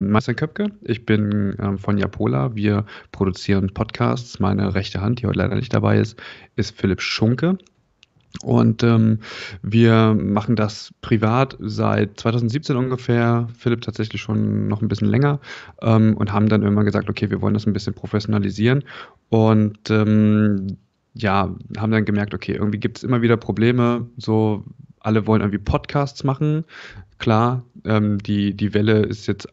Meister Köpke, ich bin ähm, von Japola. Wir produzieren Podcasts. Meine rechte Hand, die heute leider nicht dabei ist, ist Philipp Schunke. Und ähm, wir machen das privat seit 2017 ungefähr, Philipp tatsächlich schon noch ein bisschen länger ähm, und haben dann irgendwann gesagt, okay, wir wollen das ein bisschen professionalisieren und ähm, ja, haben dann gemerkt, okay, irgendwie gibt es immer wieder Probleme, so alle wollen irgendwie Podcasts machen. Klar, ähm, die, die Welle ist jetzt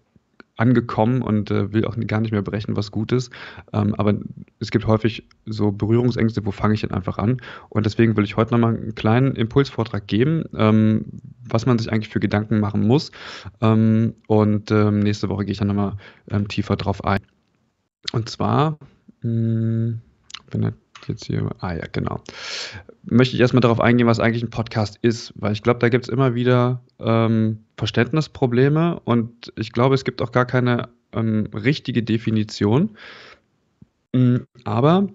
angekommen und äh, will auch gar nicht mehr berechnen, was gut ist. Ähm, aber es gibt häufig so Berührungsängste, wo fange ich denn einfach an? Und deswegen will ich heute nochmal einen kleinen Impulsvortrag geben, ähm, was man sich eigentlich für Gedanken machen muss. Ähm, und ähm, nächste Woche gehe ich dann nochmal ähm, tiefer drauf ein. Und zwar, mh, hm, wenn der jetzt hier. Ah ja, genau. Möchte ich erstmal darauf eingehen, was eigentlich ein Podcast ist, weil ich glaube, da gibt es immer wieder ähm, Verständnisprobleme und ich glaube, es gibt auch gar keine ähm, richtige Definition. Hm, aber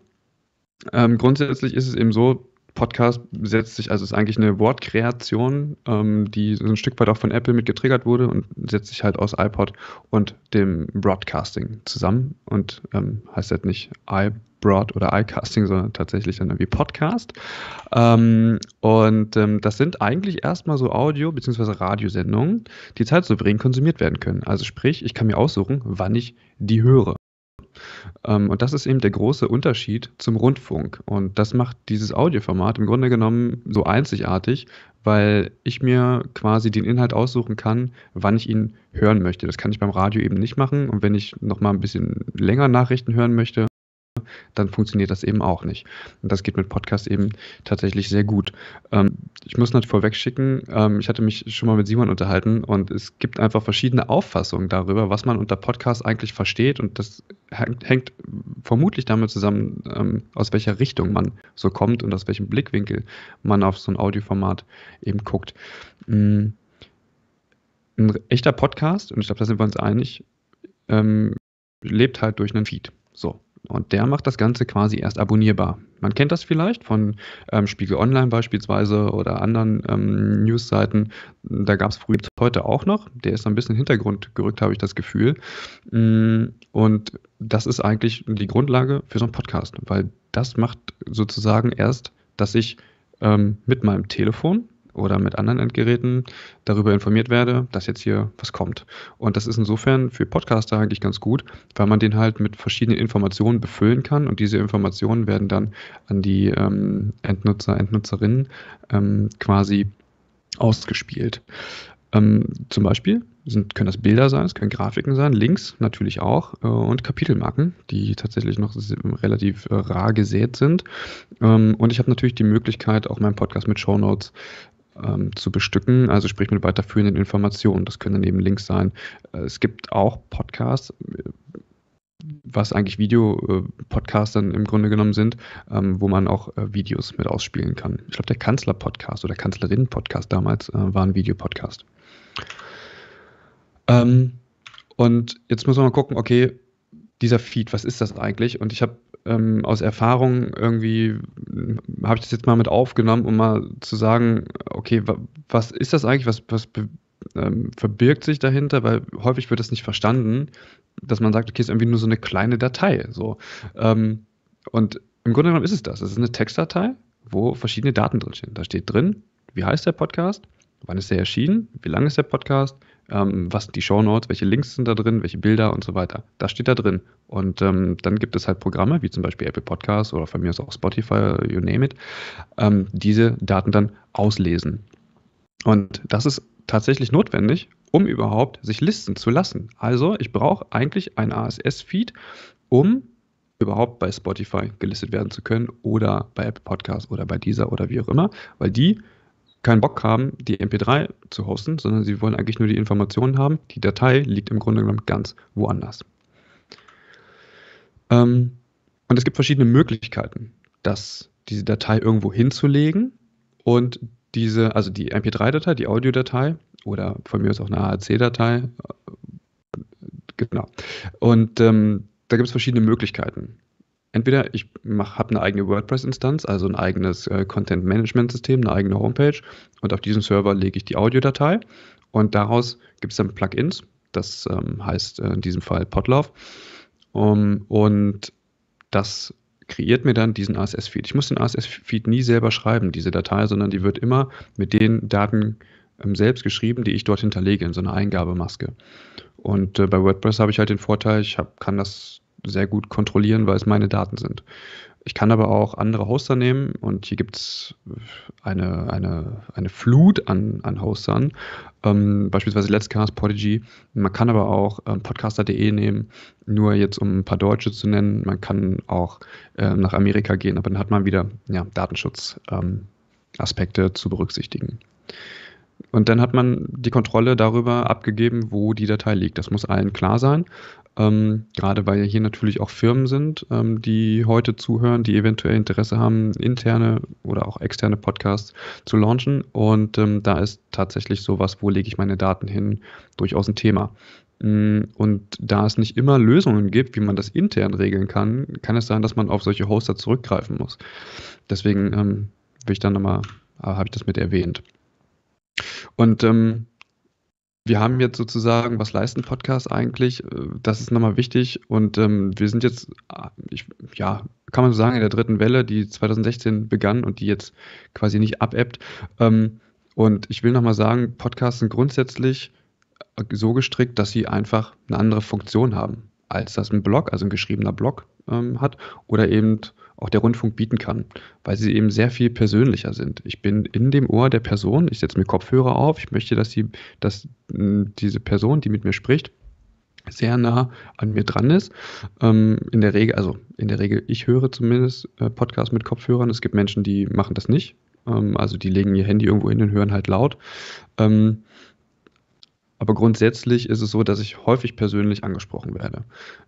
ähm, grundsätzlich ist es eben so, Podcast setzt sich, also ist eigentlich eine Wortkreation, ähm, die so ein Stück weit auch von Apple mit getriggert wurde und setzt sich halt aus iPod und dem Broadcasting zusammen und ähm, heißt halt nicht iPod Broad oder iCasting, sondern tatsächlich dann irgendwie Podcast. Ähm, und ähm, das sind eigentlich erstmal so Audio- bzw. Radiosendungen, die zeitsouverän konsumiert werden können. Also sprich, ich kann mir aussuchen, wann ich die höre. Ähm, und das ist eben der große Unterschied zum Rundfunk. Und das macht dieses Audioformat im Grunde genommen so einzigartig, weil ich mir quasi den Inhalt aussuchen kann, wann ich ihn hören möchte. Das kann ich beim Radio eben nicht machen. Und wenn ich nochmal ein bisschen länger Nachrichten hören möchte, dann funktioniert das eben auch nicht. Und das geht mit Podcast eben tatsächlich sehr gut. Ähm, ich muss natürlich vorweg schicken, ähm, ich hatte mich schon mal mit Simon unterhalten und es gibt einfach verschiedene Auffassungen darüber, was man unter Podcast eigentlich versteht und das hängt vermutlich damit zusammen, ähm, aus welcher Richtung man so kommt und aus welchem Blickwinkel man auf so ein Audioformat eben guckt. Mm. Ein echter Podcast, und ich glaube, da sind wir uns einig, ähm, lebt halt durch einen Feed. So. Und der macht das Ganze quasi erst abonnierbar. Man kennt das vielleicht von ähm, Spiegel Online beispielsweise oder anderen ähm, Newsseiten. Da gab es früher heute auch noch. Der ist ein bisschen in den Hintergrund gerückt, habe ich das Gefühl. Mm, und das ist eigentlich die Grundlage für so einen Podcast, weil das macht sozusagen erst, dass ich ähm, mit meinem Telefon oder mit anderen Endgeräten darüber informiert werde, dass jetzt hier was kommt. Und das ist insofern für Podcaster eigentlich ganz gut, weil man den halt mit verschiedenen Informationen befüllen kann und diese Informationen werden dann an die ähm, Endnutzer, Endnutzerinnen ähm, quasi ausgespielt. Ähm, zum Beispiel sind, können das Bilder sein, es können Grafiken sein, Links natürlich auch äh, und Kapitelmarken, die tatsächlich noch relativ äh, rar gesät sind. Ähm, und ich habe natürlich die Möglichkeit, auch meinen Podcast mit Shownotes ähm, zu bestücken, also sprich mit weiterführenden Informationen. Das können dann eben Links sein. Äh, es gibt auch Podcasts, äh, was eigentlich Videopodcasts äh, dann im Grunde genommen sind, ähm, wo man auch äh, Videos mit ausspielen kann. Ich glaube, der Kanzler-Podcast oder kanzlerinnen podcast damals äh, war ein Videopodcast. Ähm, und jetzt muss man mal gucken, okay, dieser Feed, was ist das eigentlich? Und ich habe ähm, aus Erfahrung irgendwie hm, habe ich das jetzt mal mit aufgenommen, um mal zu sagen, okay, was ist das eigentlich, was, was ähm, verbirgt sich dahinter, weil häufig wird das nicht verstanden, dass man sagt, okay, es ist irgendwie nur so eine kleine Datei. So. Ähm, und im Grunde genommen ist es das. Es ist eine Textdatei, wo verschiedene Daten drinstehen. Da steht drin, wie heißt der Podcast, wann ist der erschienen, wie lang ist der Podcast, ähm, was die Show Notes, welche Links sind da drin, welche Bilder und so weiter. Das steht da drin. Und ähm, dann gibt es halt Programme, wie zum Beispiel Apple Podcasts oder von mir aus auch Spotify, you name it, ähm, diese Daten dann auslesen. Und das ist tatsächlich notwendig, um überhaupt sich listen zu lassen. Also ich brauche eigentlich ein ASS-Feed, um überhaupt bei Spotify gelistet werden zu können oder bei Apple Podcasts oder bei dieser oder wie auch immer, weil die keinen Bock haben, die MP3 zu hosten, sondern sie wollen eigentlich nur die Informationen haben. Die Datei liegt im Grunde genommen ganz woanders. Ähm, und es gibt verschiedene Möglichkeiten, das, diese Datei irgendwo hinzulegen und diese, also die MP3-Datei, die Audiodatei oder von mir aus auch eine AAC-Datei. Äh, genau. Und ähm, da gibt es verschiedene Möglichkeiten entweder ich habe eine eigene WordPress-Instanz, also ein eigenes äh, Content-Management-System, eine eigene Homepage und auf diesen Server lege ich die Audiodatei und daraus gibt es dann Plugins, das ähm, heißt äh, in diesem Fall Podlove um, ähm, und das kreiert mir dann diesen ass feed Ich muss den ass feed nie selber schreiben, diese Datei, sondern die wird immer mit den Daten ähm, selbst geschrieben, die ich dort hinterlege in so einer Eingabemaske. Und äh, bei WordPress habe ich halt den Vorteil, ich hab, kann das sehr gut kontrollieren, weil es meine Daten sind. Ich kann aber auch andere Hoster nehmen und hier gibt es eine, eine, eine Flut an, an Hostern, ähm, beispielsweise Cast, Podigy. Man kann aber auch ähm, podcaster.de nehmen, nur jetzt um ein paar Deutsche zu nennen. Man kann auch ähm, nach Amerika gehen, aber dann hat man wieder ja, Datenschutzaspekte ähm, zu berücksichtigen. Und dann hat man die Kontrolle darüber abgegeben, wo die Datei liegt. Das muss allen klar sein. Ähm, gerade weil hier natürlich auch Firmen sind, ähm, die heute zuhören, die eventuell Interesse haben, interne oder auch externe Podcasts zu launchen. Und ähm, da ist tatsächlich sowas, wo lege ich meine Daten hin, durchaus ein Thema. Mm, und da es nicht immer Lösungen gibt, wie man das intern regeln kann, kann es sein, dass man auf solche Hoster zurückgreifen muss. Deswegen ähm, will ich dann nochmal, äh, habe ich das mit erwähnt. Und ähm, wir haben jetzt sozusagen, was leisten Podcasts eigentlich? Äh, das ist nochmal wichtig. Und ähm, wir sind jetzt, äh, ich, ja, kann man so sagen, in der dritten Welle, die 2016 begann und die jetzt quasi nicht abebbt. Ähm, und ich will nochmal sagen, Podcasts sind grundsätzlich äh, so gestrickt, dass sie einfach eine andere Funktion haben, als das ein Blog, also ein geschriebener Blog ähm, hat oder eben auch der Rundfunk bieten kann, weil sie eben sehr viel persönlicher sind. Ich bin in dem Ohr der Person, ich setze mir Kopfhörer auf, ich möchte, dass, die, dass hm, diese Person, die mit mir spricht, sehr nah an mir dran ist. Ähm, in der Regel, also in der Regel, ich höre zumindest äh, Podcasts mit Kopfhörern. Es gibt Menschen, die machen das nicht. Ähm, also die legen ihr Handy irgendwo hin und hören halt laut. Ähm, aber grundsätzlich ist es so, dass ich häufig persönlich angesprochen werde.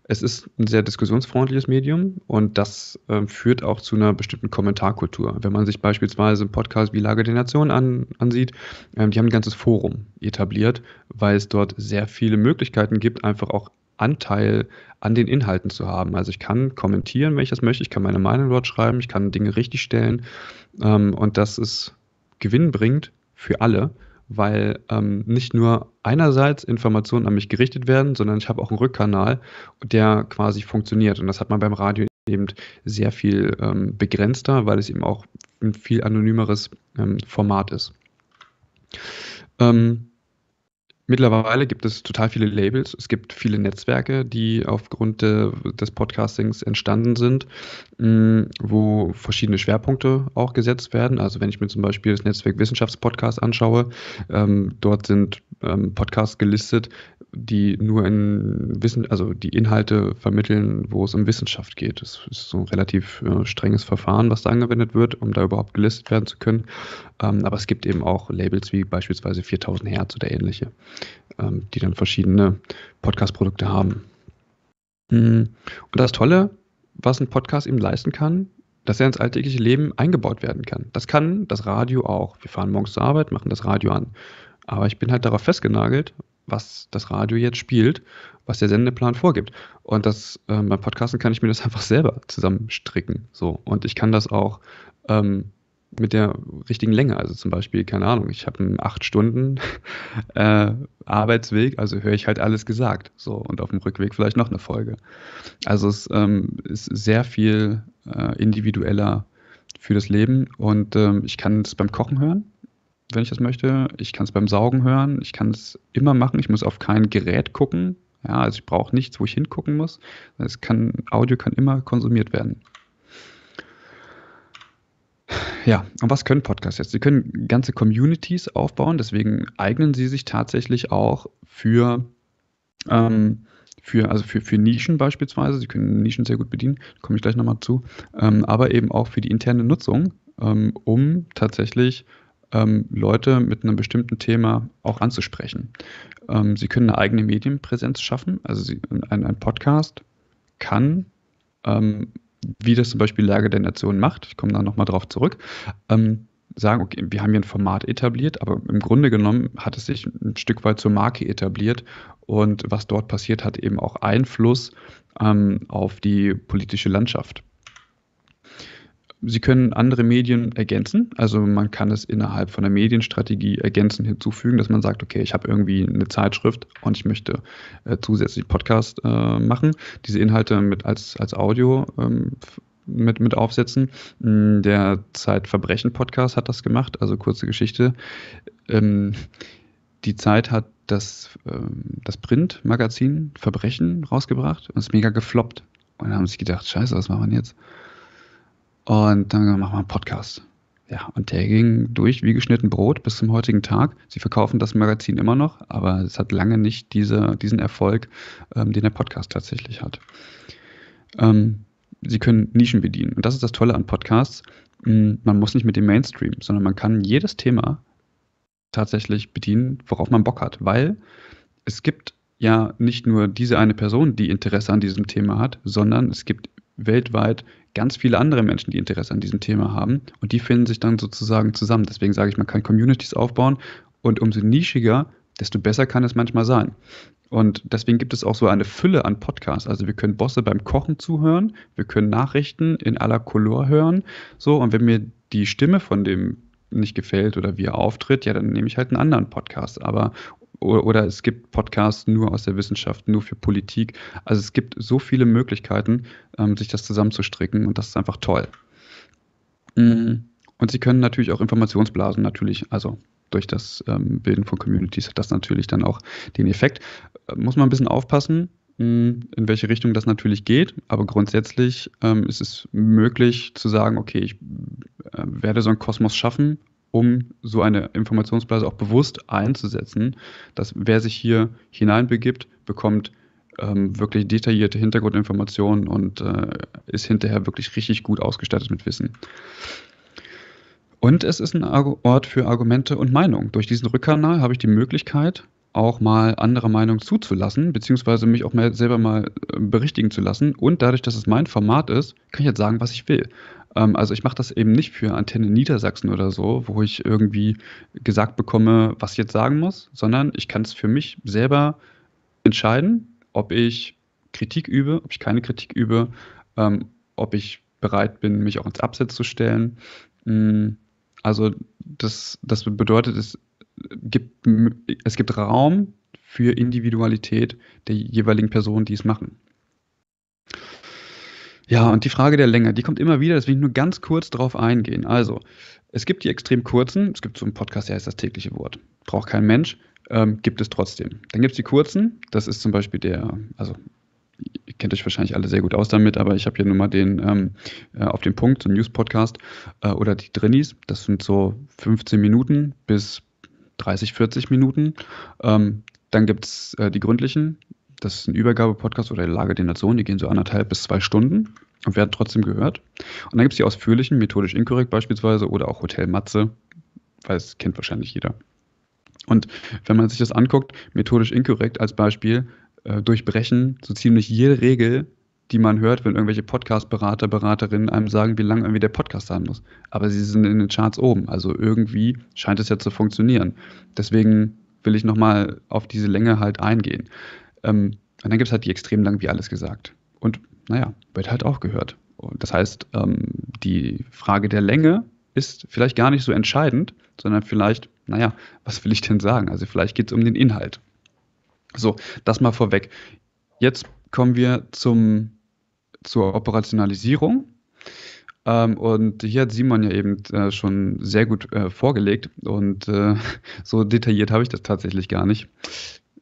Es ist ein sehr diskussionsfreundliches Medium und das äh, führt auch zu einer bestimmten Kommentarkultur. Wenn man sich beispielsweise einen Podcast wie Lage der Nation an, ansieht, ähm, die haben ein ganzes Forum etabliert, weil es dort sehr viele Möglichkeiten gibt, einfach auch Anteil an den Inhalten zu haben. Also ich kann kommentieren, wenn ich das möchte, ich kann meine Meinung dort schreiben, ich kann Dinge richtigstellen ähm, und das ist gewinnbringend für alle weil ähm, nicht nur einerseits Informationen an mich gerichtet werden, sondern ich habe auch einen Rückkanal, der quasi funktioniert. Und das hat man beim Radio eben sehr viel ähm, begrenzter, weil es eben auch ein viel anonymeres ähm, Format ist. Ähm, Mittlerweile gibt es total viele Labels, es gibt viele Netzwerke, die aufgrund de, des Podcastings entstanden sind, mh, mm, wo verschiedene Schwerpunkte auch gesetzt werden. Also wenn ich mir zum Beispiel das Netzwerk Wissenschaftspodcast anschaue, ähm, dort sind ähm, Podcasts gelistet, die nur in Wissen, also die Inhalte vermitteln, wo es um Wissenschaft geht. Das ist so ein relativ äh, strenges Verfahren, was da angewendet wird, um da überhaupt gelistet werden zu können. Ähm, aber es gibt eben auch Labels wie beispielsweise 4000 Hertz oder ähnliche ähm, die dann verschiedene Podcast-Produkte haben. Hm. Und das Tolle, was ein Podcast eben leisten kann, dass er ins alltägliche Leben eingebaut werden kann. Das kann das Radio auch. Wir fahren morgens zur Arbeit, machen das Radio an. Aber ich bin halt darauf festgenagelt, was das Radio jetzt spielt, was der Sendeplan vorgibt. Und das äh, beim Podcasten kann ich mir das einfach selber zusammenstricken. So. Und ich kann das auch ähm, mit der richtigen Länge. Also zum Beispiel, keine Ahnung, ich habe einen acht Stunden äh, Arbeitsweg, also höre ich halt alles gesagt. So, und auf dem Rückweg vielleicht noch eine Folge. Also es ähm, ist sehr viel äh, individueller für das Leben. Und ähm, ich kann es beim Kochen hören, wenn ich das möchte. Ich kann es beim Saugen hören. Ich kann es immer machen. Ich muss auf kein Gerät gucken. Ja, also ich brauche nichts, wo ich hingucken muss. Das kann, Audio kann immer konsumiert werden ja, und was können Podcasts jetzt? Sie können ganze Communities aufbauen, deswegen eignen sie sich tatsächlich auch für, ähm, für, also für, für Nischen beispielsweise. Sie können Nischen sehr gut bedienen, komme ich gleich nochmal zu, ähm, aber eben auch für die interne Nutzung, ähm, um tatsächlich ähm, Leute mit einem bestimmten Thema auch anzusprechen. Ähm, sie können eine eigene Medienpräsenz schaffen, also sie, ein, ein Podcast kann ähm, wie das zum Beispiel Lage der Nation macht, ich komme da nochmal drauf zurück, ähm, sagen, okay, wir haben hier ein Format etabliert, aber im Grunde genommen hat es sich ein Stück weit zur Marke etabliert und was dort passiert, hat eben auch Einfluss ähm, auf die politische Landschaft. Sie können andere Medien ergänzen. Also man kann es innerhalb von der Medienstrategie ergänzen, hinzufügen, dass man sagt, okay, ich habe irgendwie eine Zeitschrift und ich möchte äh, zusätzlich Podcast äh, machen, diese Inhalte mit als, als Audio ähm, mit, mit aufsetzen. Hm, der Zeitverbrechen-Podcast hat das gemacht, also kurze Geschichte. Ähm, die Zeit hat das, ähm, das Print-Magazin Verbrechen rausgebracht und ist mega gefloppt. Und dann haben sie gedacht, scheiße, was machen wir jetzt? Und dann machen wir einen Podcast. Ja, und der ging durch wie geschnitten Brot bis zum heutigen Tag. Sie verkaufen das Magazin immer noch, aber es hat lange nicht diese, diesen Erfolg, ähm, den der Podcast tatsächlich hat. Ähm, sie können Nischen bedienen. Und das ist das Tolle an Podcasts. Mm, man muss nicht mit dem Mainstream, sondern man kann jedes Thema tatsächlich bedienen, worauf man Bock hat, weil es gibt ja nicht nur diese eine Person, die Interesse an diesem Thema hat, sondern es gibt weltweit ganz viele andere Menschen, die Interesse an diesem Thema haben und die finden sich dann sozusagen zusammen. Deswegen sage ich, man kann Communities aufbauen und umso nischiger, desto besser kann es manchmal sein. Und deswegen gibt es auch so eine Fülle an Podcasts. Also wir können Bosse beim Kochen zuhören, wir können Nachrichten in aller Couleur hören. So, und wenn mir die Stimme von dem nicht gefällt oder wie er auftritt, ja, dann nehme ich halt einen anderen Podcast. Aber oder es gibt Podcasts nur aus der Wissenschaft, nur für Politik. Also es gibt so viele Möglichkeiten, ähm, sich das zusammenzustricken und das ist einfach toll. Mm. Und sie können natürlich auch Informationsblasen natürlich, also durch das ähm, Bilden von Communities hat das natürlich dann auch den Effekt. Muss man ein bisschen aufpassen, mm, in welche Richtung das natürlich geht, aber grundsätzlich ähm, ist es möglich zu sagen, okay, ich äh, werde so einen Kosmos schaffen um so eine Informationsblase auch bewusst einzusetzen, dass wer sich hier hineinbegibt, bekommt ähm, wirklich detaillierte Hintergrundinformationen und äh, ist hinterher wirklich richtig gut ausgestattet mit Wissen. Und es ist ein Ort für Argumente und Meinungen. Durch diesen Rückkanal habe ich die Möglichkeit, auch mal andere Meinungen zuzulassen, beziehungsweise mich auch mal selber mal äh, berichtigen zu lassen. Und dadurch, dass es mein Format ist, kann ich jetzt sagen, was ich will. Ähm, also ich mache das eben nicht für Antenne Niedersachsen oder so, wo ich irgendwie gesagt bekomme, was ich jetzt sagen muss, sondern ich kann es für mich selber entscheiden, ob ich Kritik übe, ob ich keine Kritik übe, ähm, ob ich bereit bin, mich auch ins Abseits zu stellen. Mm, also das, das bedeutet, es gibt, es gibt Raum für Individualität der jeweiligen Personen, die es machen. Ja, und die Frage der Länge, die kommt immer wieder, deswegen nur ganz kurz darauf eingehen. Also, es gibt die extrem kurzen, es gibt so einen Podcast, der heißt das tägliche Wort. Braucht kein Mensch, ähm, gibt es trotzdem. Dann gibt es die kurzen, das ist zum Beispiel der, also ihr kennt euch wahrscheinlich alle sehr gut aus damit, aber ich habe hier nur mal den ähm, äh, auf den Punkt, so News-Podcast äh, oder die Drinnies. Das sind so 15 Minuten bis 30, 40 Minuten. Ähm, dann gibt es äh, die gründlichen. Das ist ein Übergabepodcast oder Lage der Nation. Die gehen so anderthalb bis zwei Stunden und werden trotzdem gehört. Und dann gibt es die ausführlichen, methodisch inkorrekt beispielsweise oder auch Hotel Matze, weil es kennt wahrscheinlich jeder. Und wenn man sich das anguckt, methodisch inkorrekt als Beispiel, äh, durchbrechen so ziemlich jede Regel die man hört, wenn irgendwelche Podcast-Berater, Beraterinnen einem sagen, wie lange irgendwie der Podcast sein muss. Aber sie sind in den Charts oben. Also irgendwie scheint es ja zu funktionieren. Deswegen will ich nochmal auf diese Länge halt eingehen. Ähm, und dann gibt es halt die extrem lang wie alles gesagt. Und naja, wird halt auch gehört. Und das heißt, ähm, die Frage der Länge ist vielleicht gar nicht so entscheidend, sondern vielleicht, naja, was will ich denn sagen? Also vielleicht geht es um den Inhalt. So, das mal vorweg. Jetzt kommen wir zum, zur Operationalisierung. Ähm, und hier hat Simon ja eben äh, schon sehr gut äh, vorgelegt und äh, so detailliert habe ich das tatsächlich gar nicht.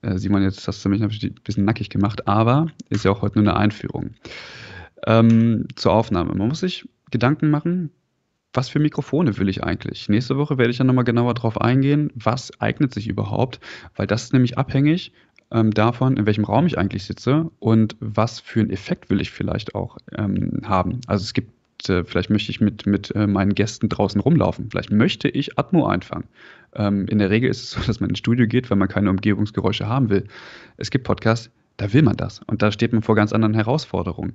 Äh, Simon, jetzt hast du mich ein bisschen nackig gemacht, aber ist ja auch heute nur eine Einführung. Ähm, zur Aufnahme. Man muss sich Gedanken machen, was für Mikrofone will ich eigentlich? Nächste Woche werde ich dann nochmal genauer darauf eingehen, was eignet sich überhaupt, weil das ist nämlich abhängig ähm, davon, in welchem Raum ich eigentlich sitze und was für einen Effekt will ich vielleicht auch ähm, haben. Also es gibt äh, vielleicht möchte ich mit, mit äh, meinen Gästen draußen rumlaufen. Vielleicht möchte ich Atmo einfangen. Ähm, in der Regel ist es so, dass man ins Studio geht, weil man keine Umgebungsgeräusche haben will. Es gibt Podcasts, da will man das. Und da steht man vor ganz anderen Herausforderungen.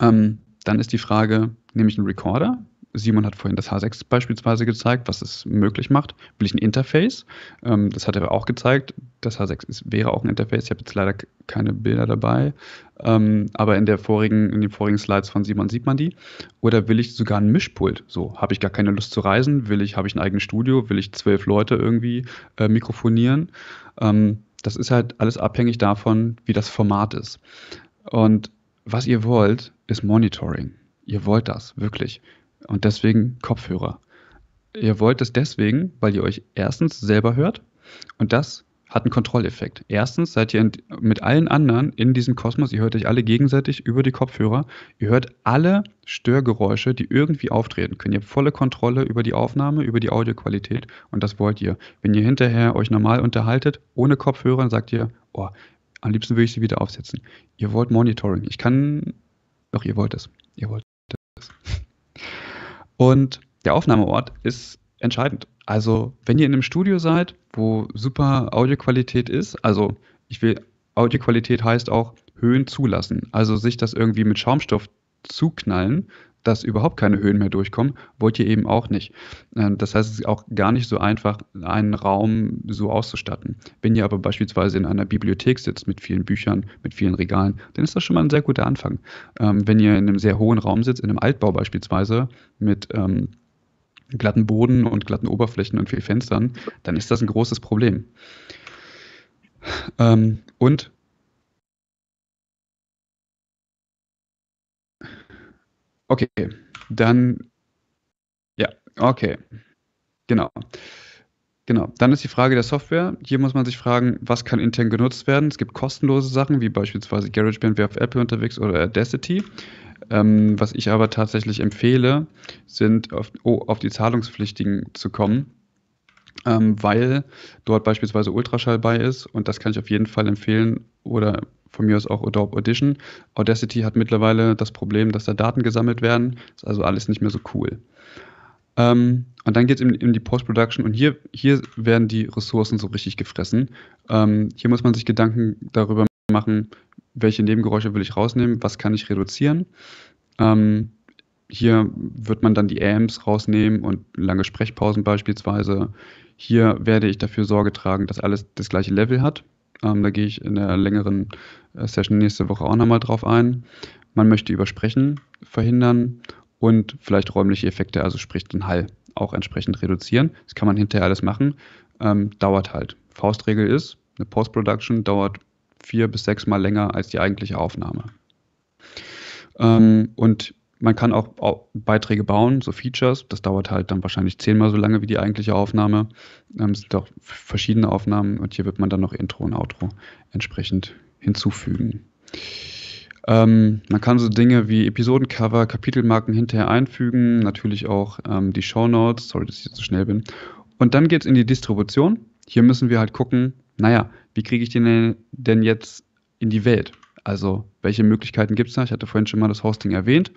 Ähm, dann ist die Frage, nehme ich einen Recorder? Simon hat vorhin das H6 beispielsweise gezeigt, was es möglich macht. Will ich ein Interface? Ähm, das hat er auch gezeigt. Das H6 ist, wäre auch ein Interface. Ich habe jetzt leider keine Bilder dabei. Ähm, aber in, der vorigen, in den vorigen Slides von Simon sieht man die. Oder will ich sogar ein Mischpult? So, habe ich gar keine Lust zu reisen? Will ich, habe ich ein eigenes Studio? Will ich zwölf Leute irgendwie äh, mikrofonieren? Ähm, das ist halt alles abhängig davon, wie das Format ist. Und was ihr wollt, ist Monitoring. Ihr wollt das, wirklich. Und deswegen Kopfhörer. Ihr wollt es deswegen, weil ihr euch erstens selber hört und das hat einen Kontrolleffekt. Erstens seid ihr mit allen anderen in diesem Kosmos, ihr hört euch alle gegenseitig über die Kopfhörer, ihr hört alle Störgeräusche, die irgendwie auftreten können. Ihr habt volle Kontrolle über die Aufnahme, über die Audioqualität und das wollt ihr. Wenn ihr hinterher euch normal unterhaltet, ohne Kopfhörer, dann sagt ihr, oh, am liebsten würde ich sie wieder aufsetzen. Ihr wollt Monitoring. Ich kann, doch ihr wollt es. Ihr wollt es. Und der Aufnahmeort ist entscheidend. Also, wenn ihr in einem Studio seid, wo super Audioqualität ist, also ich will, Audioqualität heißt auch Höhen zulassen, also sich das irgendwie mit Schaumstoff zuknallen, dass überhaupt keine Höhen mehr durchkommen, wollt ihr eben auch nicht. Äh, das heißt, es ist auch gar nicht so einfach, einen Raum so auszustatten. Wenn ihr aber beispielsweise in einer Bibliothek sitzt mit vielen Büchern, mit vielen Regalen, dann ist das schon mal ein sehr guter Anfang. Ähm, wenn ihr in einem sehr hohen Raum sitzt, in einem Altbau beispielsweise, mit ähm, glatten Boden und glatten Oberflächen und vielen Fenstern, dann ist das ein großes Problem. Ähm, und Okay, dann ja, okay. Genau. Genau, dann ist die Frage der Software. Hier muss man sich fragen, was kann intern genutzt werden? Es gibt kostenlose Sachen, wie beispielsweise GarageBand, wer auf Apple unterwegs oder Audacity. Ähm, was ich aber tatsächlich empfehle, sind auf, oh, auf die Zahlungspflichtigen zu kommen, ähm, weil dort beispielsweise Ultraschall bei ist und das kann ich auf jeden Fall empfehlen oder von mir aus auch Adobe Audition. Audacity hat mittlerweile das Problem, dass da Daten gesammelt werden. Ist also alles nicht mehr so cool. Ähm, und dann geht es in, in, die Post-Production und hier, hier werden die Ressourcen so richtig gefressen. Ähm, hier muss man sich Gedanken darüber machen, welche Nebengeräusche will ich rausnehmen, was kann ich reduzieren. Ähm, hier wird man dann die AMs rausnehmen und lange Sprechpausen beispielsweise. Hier werde ich dafür Sorge tragen, dass alles das gleiche Level hat. Ähm, da gehe ich in der längeren äh, Session nächste Woche auch nochmal drauf ein. Man möchte übersprechen, verhindern und vielleicht räumliche Effekte, also sprich den Hall, auch entsprechend reduzieren. Das kann man hinterher alles machen. Ähm, dauert halt. Faustregel ist, eine Post-Production dauert vier bis sechs Mal länger als die eigentliche Aufnahme. Ähm, und man kann auch Beiträge bauen, so Features. Das dauert halt dann wahrscheinlich zehnmal so lange wie die eigentliche Aufnahme. Ähm, es sind auch verschiedene Aufnahmen und hier wird man dann noch Intro und Outro entsprechend hinzufügen. Ähm, man kann so Dinge wie Episodencover, Kapitelmarken hinterher einfügen, natürlich auch ähm, die Show Notes. Sorry, dass ich jetzt so schnell bin. Und dann geht es in die Distribution. Hier müssen wir halt gucken, naja, wie kriege ich den denn jetzt in die Welt? Also welche Möglichkeiten gibt es da? Ich hatte vorhin schon mal das Hosting erwähnt.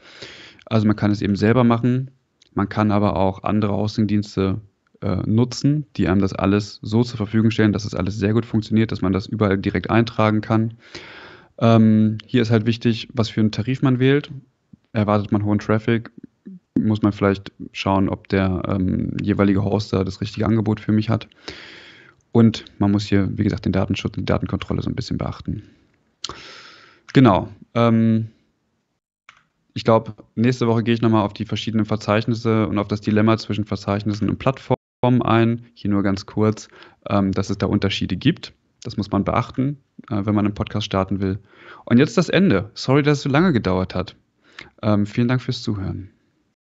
Also man kann es eben selber machen. Man kann aber auch andere Hosting-Dienste äh, nutzen, die einem das alles so zur Verfügung stellen, dass es das alles sehr gut funktioniert, dass man das überall direkt eintragen kann. Ähm, hier ist halt wichtig, was für einen Tarif man wählt. Erwartet man hohen Traffic, muss man vielleicht schauen, ob der ähm, jeweilige Hoster das richtige Angebot für mich hat. Und man muss hier, wie gesagt, den Datenschutz und die Datenkontrolle so ein bisschen beachten. Genau. Ähm, ich glaube, nächste Woche gehe ich nochmal auf die verschiedenen Verzeichnisse und auf das Dilemma zwischen Verzeichnissen und Plattformen ein. Hier nur ganz kurz, ähm, dass es da Unterschiede gibt. Das muss man beachten, äh, wenn man einen Podcast starten will. Und jetzt das Ende. Sorry, dass es so lange gedauert hat. Ähm, vielen Dank fürs Zuhören.